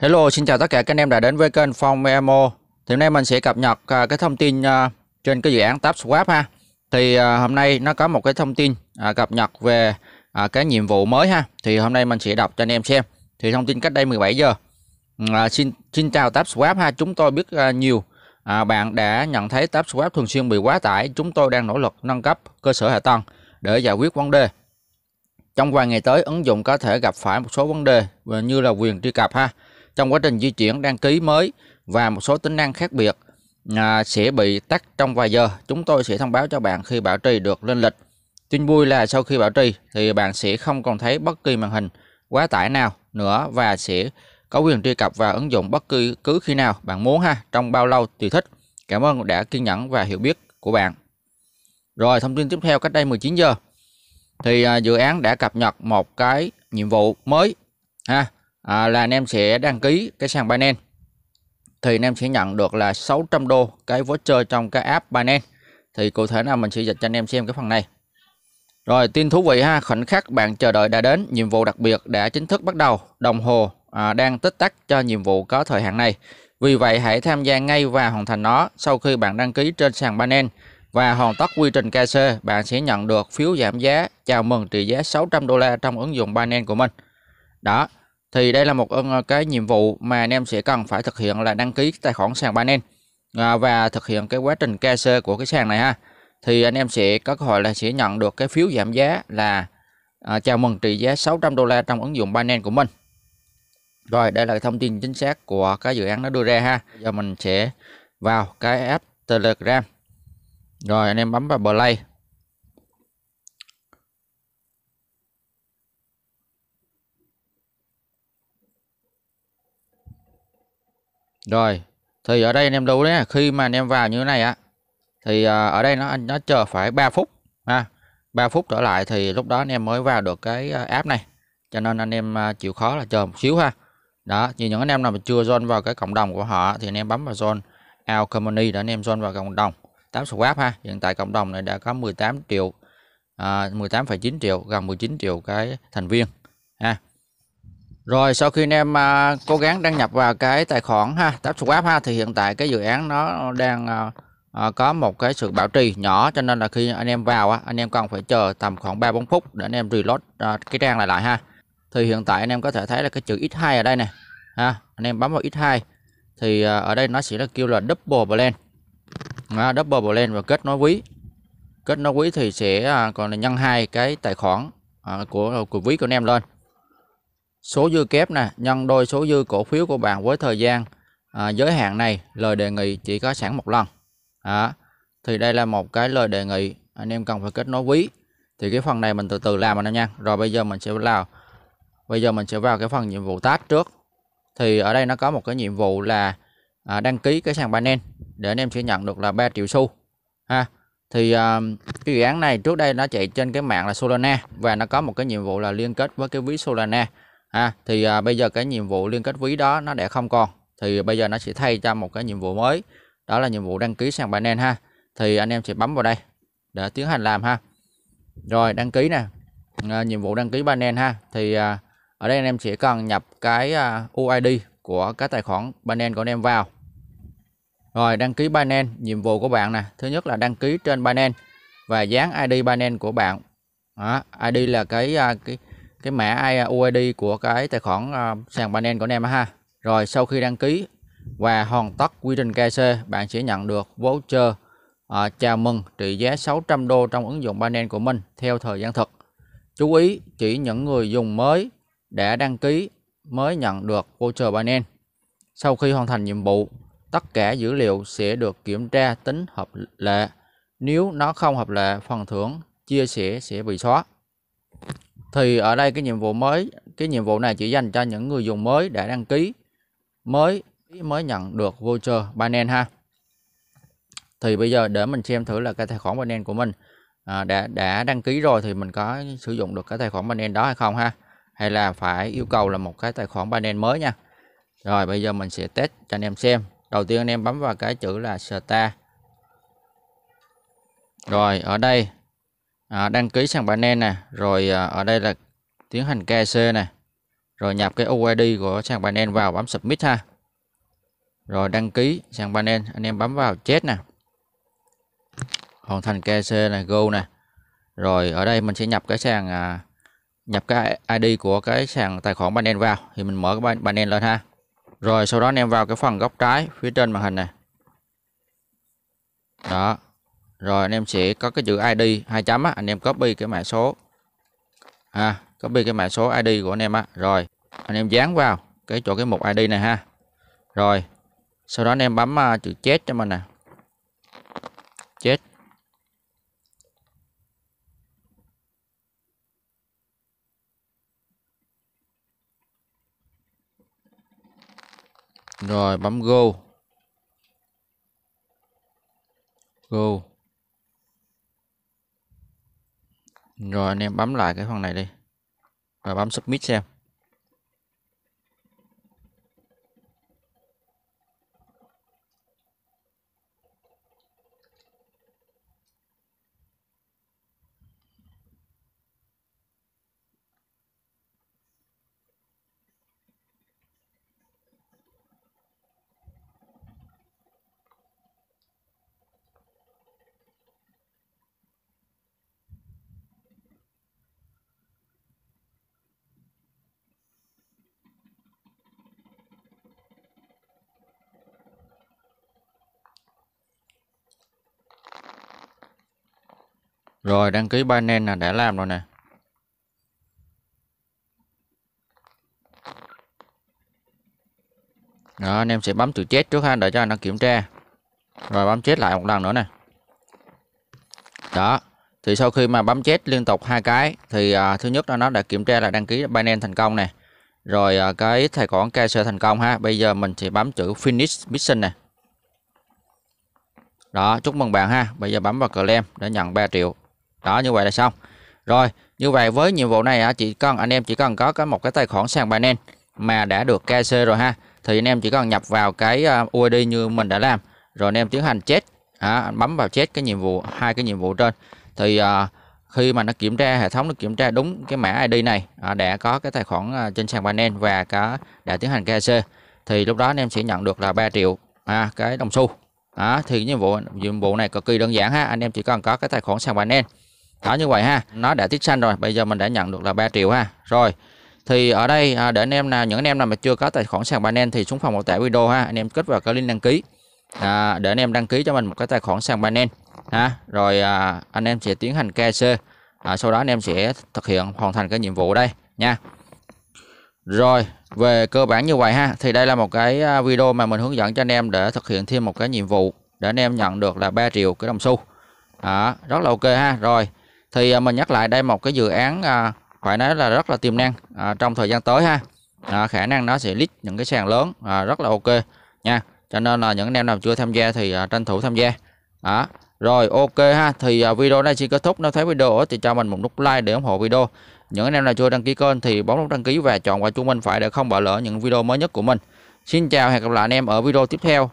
Hello, xin chào tất cả các anh em đã đến với kênh Phong Memo. Thì hôm nay mình sẽ cập nhật à, cái thông tin à, trên cái dự án Tab ha. Thì à, hôm nay nó có một cái thông tin cập nhật về cái nhiệm vụ mới ha. Thì hôm nay mình sẽ đọc cho anh em xem. Thì thông tin cách đây 17 giờ. Ừ, xin xin chào Tab ha. Chúng tôi biết nhiều bạn đã nhận thấy Tab thường xuyên bị quá tải. Chúng tôi đang nỗ lực nâng cấp cơ sở hạ tầng để giải quyết vấn đề. Trong vài ngày tới, ứng dụng có thể gặp phải một số vấn đề như là quyền truy cập ha trong quá trình di chuyển đăng ký mới và một số tính năng khác biệt à, sẽ bị tắt trong vài giờ. Chúng tôi sẽ thông báo cho bạn khi bảo trì được lên lịch. Tin vui là sau khi bảo trì thì bạn sẽ không còn thấy bất kỳ màn hình quá tải nào nữa và sẽ có quyền truy cập vào ứng dụng bất cứ cứ khi nào bạn muốn ha, trong bao lâu tùy thích. Cảm ơn đã kiên nhẫn và hiểu biết của bạn. Rồi thông tin tiếp theo cách đây 19 giờ thì à, dự án đã cập nhật một cái nhiệm vụ mới ha à, là anh em sẽ đăng ký cái sàn Binance thì anh em sẽ nhận được là 600 đô cái voucher trong cái app Binance thì cụ thể là mình sẽ dịch cho anh em xem cái phần này rồi tin thú vị ha khoảnh khắc bạn chờ đợi đã đến nhiệm vụ đặc biệt đã chính thức bắt đầu đồng hồ à, đang tích tắc cho nhiệm vụ có thời hạn này vì vậy hãy tham gia ngay và hoàn thành nó sau khi bạn đăng ký trên sàn Binance và hoàn tất quy trình KC, bạn sẽ nhận được phiếu giảm giá chào mừng trị giá 600 đô la trong ứng dụng Binance của mình. Đó, thì đây là một ờ, cái nhiệm vụ mà anh em sẽ cần phải thực hiện là đăng ký tài khoản sàn Binance à, và thực hiện cái quá trình KC của cái sàn này ha thì anh em sẽ có cơ hội là sẽ nhận được cái phiếu giảm giá là à, chào mừng trị giá 600 đô la trong ứng dụng Binance của mình rồi đây là thông tin chính xác của cái dự án nó đưa ra ha giờ mình sẽ vào cái app Telegram rồi anh em bấm vào play Rồi, thì ở đây anh em lưu đấy, khi mà anh em vào như thế này á thì à, ở đây nó nó chờ phải 3 phút ha. 3 phút trở lại thì lúc đó anh em mới vào được cái à, app này. Cho nên anh em à, chịu khó là chờ một xíu ha. Đó, như những anh em nào mà chưa join vào cái cộng đồng của họ thì anh em bấm vào join Our Company để anh em join vào cộng đồng 8 Swap ha. Hiện tại cộng đồng này đã có 18 triệu à, 18,9 triệu, gần 19 triệu cái thành viên ha. Rồi sau khi anh em à, cố gắng đăng nhập vào cái tài khoản ha, tab swap ha thì hiện tại cái dự án nó đang à, à, có một cái sự bảo trì nhỏ cho nên là khi anh em vào á, anh em cần phải chờ tầm khoảng 3 4 phút để anh em reload à, cái trang lại lại ha. Thì hiện tại anh em có thể thấy là cái chữ X2 ở đây nè. Ha, anh em bấm vào X2 thì à, ở đây nó sẽ là kêu là double blend. À, double blend và kết nối ví. Kết nối ví thì sẽ à, còn là nhân hai cái tài khoản à, của của ví của anh em lên số dư kép nè nhân đôi số dư cổ phiếu của bạn với thời gian à, giới hạn này lời đề nghị chỉ có sẵn một lần à, thì đây là một cái lời đề nghị anh em cần phải kết nối ví thì cái phần này mình từ từ làm anh em nha rồi bây giờ mình sẽ vào bây giờ mình sẽ vào cái phần nhiệm vụ task trước thì ở đây nó có một cái nhiệm vụ là à, đăng ký cái sàn Binance để anh em sẽ nhận được là 3 triệu xu ha thì à, cái dự án này trước đây nó chạy trên cái mạng là Solana và nó có một cái nhiệm vụ là liên kết với cái ví Solana ha thì à, bây giờ cái nhiệm vụ liên kết ví đó nó đã không còn thì bây giờ nó sẽ thay cho một cái nhiệm vụ mới đó là nhiệm vụ đăng ký sàn Binance ha thì anh em sẽ bấm vào đây để tiến hành làm ha rồi đăng ký nè à, nhiệm vụ đăng ký Binance ha thì à, ở đây anh em sẽ cần nhập cái à, UID của cái tài khoản Binance của anh em vào rồi đăng ký Binance nhiệm vụ của bạn nè thứ nhất là đăng ký trên Binance và dán ID Binance của bạn đó, ID là cái à, cái cái mã UID của cái tài khoản ờ, sàn Binance của anh em ha rồi sau khi đăng ký và hoàn tất quy trình KC bạn sẽ nhận được voucher uh, chào mừng trị giá 600 đô trong ứng dụng Binance của mình theo thời gian thực chú ý chỉ những người dùng mới đã đăng ký mới nhận được voucher Binance sau khi hoàn thành nhiệm vụ tất cả dữ liệu sẽ được kiểm tra tính hợp lệ nếu nó không hợp lệ phần thưởng chia sẻ sẽ bị xóa thì ở đây cái nhiệm vụ mới cái nhiệm vụ này chỉ dành cho những người dùng mới đã đăng ký mới mới nhận được voucher banen ha thì bây giờ để mình xem thử là cái tài khoản banen của mình à, đã đã đăng ký rồi thì mình có sử dụng được cái tài khoản banen đó hay không ha hay là phải yêu cầu là một cái tài khoản banen mới nha rồi bây giờ mình sẽ test cho anh em xem đầu tiên anh em bấm vào cái chữ là star rồi ở đây à, đăng ký sàn panel nè rồi à, ở đây là tiến hành KC nè rồi nhập cái UID của sàn panel vào bấm submit ha rồi đăng ký sàn panel anh em bấm vào chết nè hoàn thành KC này go nè rồi ở đây mình sẽ nhập cái sàn à, nhập cái ID của cái sàn tài khoản panel vào thì mình mở cái panel lên ha rồi sau đó anh em vào cái phần góc trái phía trên màn hình này đó rồi anh em sẽ có cái chữ ID hai chấm á anh em copy cái mã số à copy cái mã số ID của anh em á rồi anh em dán vào cái chỗ cái mục ID này ha rồi sau đó anh em bấm uh, chữ chết cho mình nè chết rồi bấm go go rồi anh em bấm lại cái phần này đi và bấm submit xem Rồi đăng ký Binance là đã làm rồi nè. Đó, anh em sẽ bấm chữ chết trước ha, để cho nó kiểm tra. Rồi bấm chết lại một lần nữa nè. Đó. Thì sau khi mà bấm chết liên tục hai cái thì à, thứ nhất là nó đã kiểm tra là đăng ký Binance thành công nè. Rồi à, cái tài khoản KSE thành công ha. Bây giờ mình sẽ bấm chữ finish mission nè. Đó, chúc mừng bạn ha. Bây giờ bấm vào claim để nhận 3 triệu đó như vậy là xong rồi như vậy với nhiệm vụ này chỉ cần anh em chỉ cần có cái một cái tài khoản sàn Binance mà đã được KC rồi ha thì anh em chỉ cần nhập vào cái à, UID như mình đã làm rồi anh em tiến hành chết à, bấm vào chết cái nhiệm vụ hai cái nhiệm vụ trên thì à, khi mà nó kiểm tra hệ thống nó kiểm tra đúng cái mã ID này à, đã có cái tài khoản à, trên sàn Binance và có đã tiến hành KC thì lúc đó anh em sẽ nhận được là 3 triệu à, cái đồng xu à, thì nhiệm vụ nhiệm vụ này cực kỳ đơn giản ha anh em chỉ cần có cái tài khoản sàn Binance đó như vậy ha nó đã tích xanh rồi bây giờ mình đã nhận được là 3 triệu ha rồi thì ở đây à, để anh em nào những anh em nào mà chưa có tài khoản sàn Binance thì xuống phòng mô tả video ha anh em kích vào cái link đăng ký à, để anh em đăng ký cho mình một cái tài khoản sàn Binance ha rồi à, anh em sẽ tiến hành KC à, sau đó anh em sẽ thực hiện hoàn thành cái nhiệm vụ đây nha rồi về cơ bản như vậy ha thì đây là một cái à, video mà mình hướng dẫn cho anh em để thực hiện thêm một cái nhiệm vụ để anh em nhận được là 3 triệu cái đồng xu đó rất là ok ha rồi thì à, mình nhắc lại đây một cái dự án à, phải nói là rất là tiềm năng à, trong thời gian tới ha khả năng nó sẽ list những cái sàn lớn rất là ok nha cho nên là những anh em nào chưa tham gia thì tranh thủ tham gia đó rồi ok ha thì video này chỉ kết thúc nếu thấy video thì cho mình một nút like để ủng hộ video những anh em nào chưa đăng ký kênh thì bấm nút đăng ký và chọn vào chuông bên phải để không bỏ lỡ những video mới nhất của mình xin chào hẹn gặp lại anh em ở video tiếp theo